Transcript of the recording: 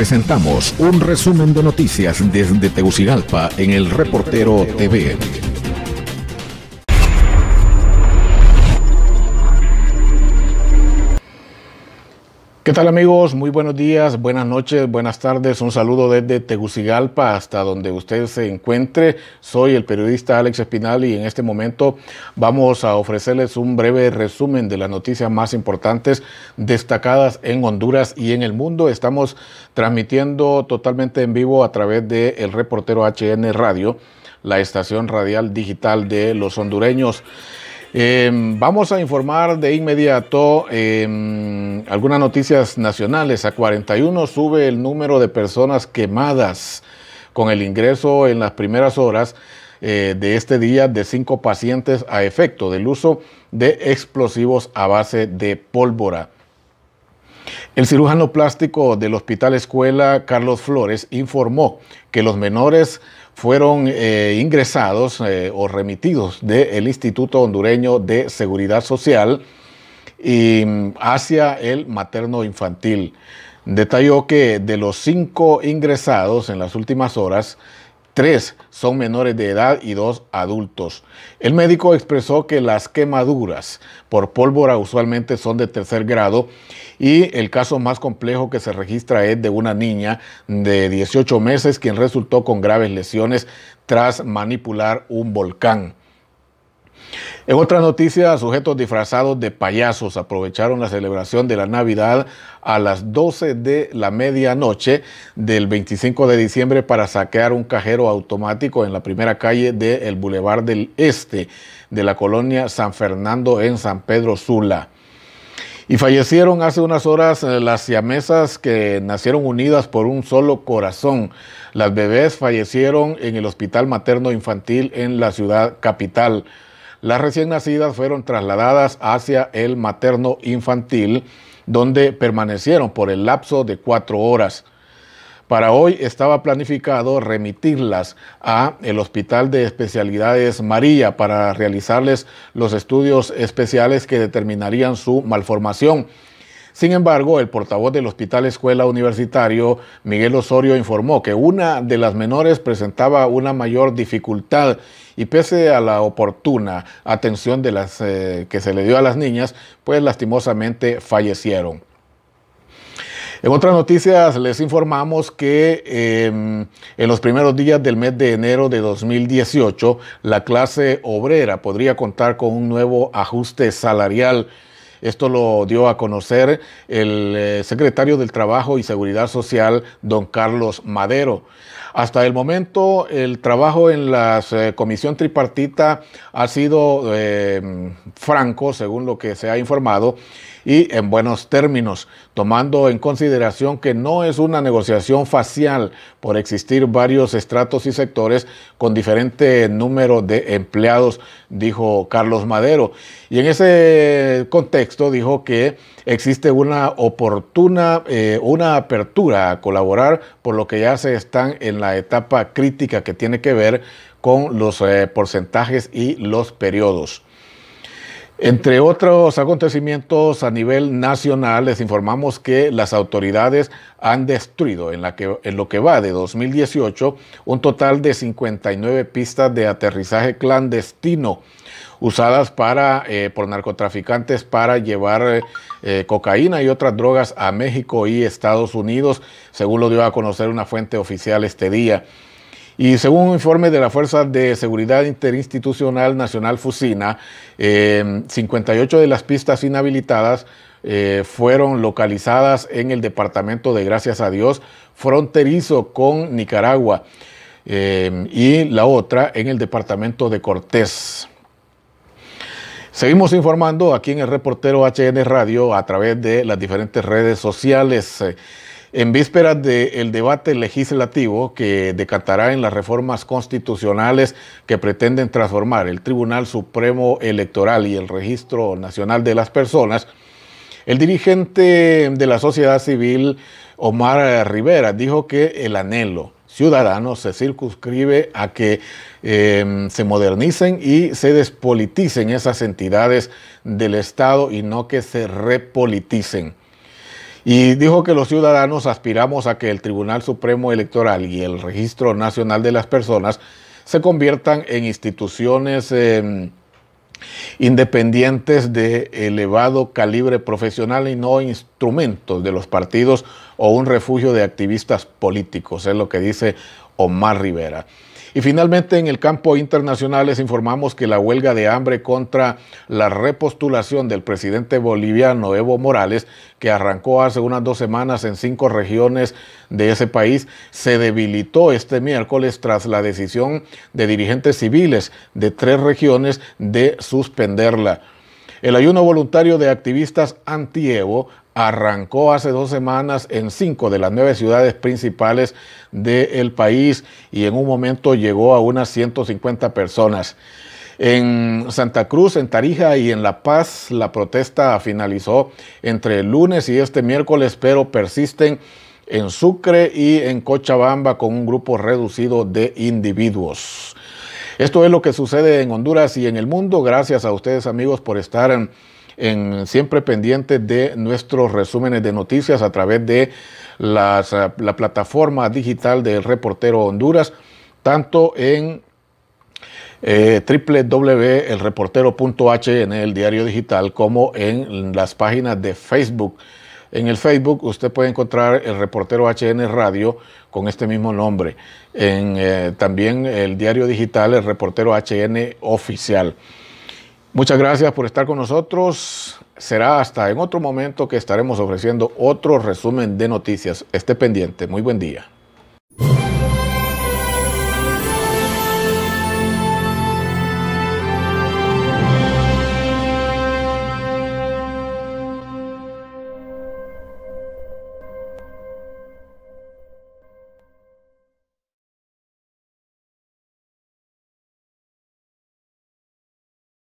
presentamos un resumen de noticias desde Tegucigalpa en el Reportero TV. ¿Qué tal amigos? Muy buenos días, buenas noches, buenas tardes. Un saludo desde Tegucigalpa hasta donde usted se encuentre. Soy el periodista Alex Espinal y en este momento vamos a ofrecerles un breve resumen de las noticias más importantes destacadas en Honduras y en el mundo. Estamos transmitiendo totalmente en vivo a través del Reportero HN Radio, la estación radial digital de los hondureños. Em, vamos a informar de inmediato em, algunas noticias nacionales. A 41 sube el número de personas quemadas con el ingreso en las primeras horas eh, de este día de cinco pacientes a efecto del uso de explosivos a base de pólvora. El cirujano plástico del Hospital Escuela Carlos Flores informó que los menores fueron eh, ingresados eh, o remitidos del Instituto Hondureño de Seguridad Social y mm, hacia el materno infantil. Detalló que de los cinco ingresados en las últimas horas, Tres son menores de edad y dos adultos. El médico expresó que las quemaduras por pólvora usualmente son de tercer grado y el caso más complejo que se registra es de una niña de 18 meses quien resultó con graves lesiones tras manipular un volcán. En otra noticia, sujetos disfrazados de payasos aprovecharon la celebración de la Navidad a las 12 de la medianoche del 25 de diciembre para saquear un cajero automático en la primera calle del Boulevard del Este de la colonia San Fernando en San Pedro Sula. Y fallecieron hace unas horas eh, las siamesas que nacieron unidas por un solo corazón. Las bebés fallecieron en el Hospital Materno Infantil en la ciudad capital. Las recién nacidas fueron trasladadas hacia el materno infantil, donde permanecieron por el lapso de cuatro horas. Para hoy estaba planificado remitirlas a el Hospital de Especialidades María para realizarles los estudios especiales que determinarían su malformación. Sin embargo, el portavoz del Hospital Escuela Universitario, Miguel Osorio, informó que una de las menores presentaba una mayor dificultad y pese a la oportuna atención eh, que se le dio a las niñas, pues lastimosamente fallecieron. En otras noticias les informamos que em, en los primeros días del mes de enero de 2018 la clase obrera podría contar con un nuevo ajuste salarial esto lo dio a conocer el eh, secretario del Trabajo y Seguridad Social, don Carlos Madero. Hasta el momento, el trabajo en la eh, comisión tripartita ha sido eh, franco, según lo que se ha informado, y en buenos términos, tomando en consideración que no es una negociación facial por existir varios estratos y sectores con diferente número de empleados, dijo Carlos Madero. Y en ese contexto dijo que existe una oportuna, eh, una apertura a colaborar, por lo que ya se están en la etapa crítica que tiene que ver con los eh, porcentajes y los periodos. Entre otros acontecimientos a nivel nacional, les informamos que las autoridades han destruido en, lo que va de 2018 un total de 59 pistas de aterrizaje clandestino usadas para, eh, por narcotraficantes para llevar eh, eh, cocaína y otras drogas a México y Estados Unidos, según lo dio a conocer una fuente oficial este día. Y según un informe de la Fuerza de Seguridad Interinstitucional Nacional Fusina, 58 eh, de las pistas inhabilitadas eh, fueron localizadas en el departamento de Gracias a Dios, fronterizo con Nicaragua, eh, y la otra en el departamento de Cortés. Seguimos informando aquí en el reportero HN Radio a través de las diferentes redes sociales. En vísperas del debate legislativo que decatará en las reformas constitucionales que pretenden transformar el Tribunal Supremo Electoral y el Registro Nacional de las Personas, el dirigente de la sociedad civil, Omar Rivera, dijo que el anhelo ciudadano se circunscribe a que em, se modernicen y se despoliticen esas entidades del Estado y no que se repoliticen y dijo que los ciudadanos aspiramos a que el Tribunal Supremo Electoral y el Registro Nacional de las Personas se conviertan en instituciones em, independientes de elevado calibre profesional y no instrumentos de los partidos o un refugio de activistas políticos, es lo que dice Omar Rivera. Y finalmente, en el campo internacional, les informamos que la huelga de hambre contra la repostulación del presidente boliviano Evo Morales, que arrancó hace unas dos semanas en cinco regiones de ese país, se debilitó este miércoles tras la decisión de dirigentes civiles de tres regiones de suspenderla. El ayuno voluntario de activistas anti-Evo arrancó hace dos semanas en cinco de las nueve ciudades principales del país y en un momento llegó a unas 150 personas. En Santa Cruz, en Tarija y en La Paz, la protesta finalizó entre el lunes y este miércoles, pero persisten en Sucre y en Cochabamba con un grupo reducido de individuos. Esto es lo que sucede en Honduras y en el mundo. Gracias a ustedes amigos por estar en siempre pendientes de nuestros resúmenes de noticias a través de eh, la plataforma digital del reportero Honduras, tanto en eh, www.elreportero.hn, el diario digital como en las páginas de Facebook. En el Facebook usted puede encontrar el reportero HN Radio con este mismo nombre. En, eh, también el diario digital, el reportero HN Oficial. Muchas gracias por estar con nosotros. Será hasta en otro momento que estaremos ofreciendo otro resumen de noticias. Esté pendiente. Muy buen día.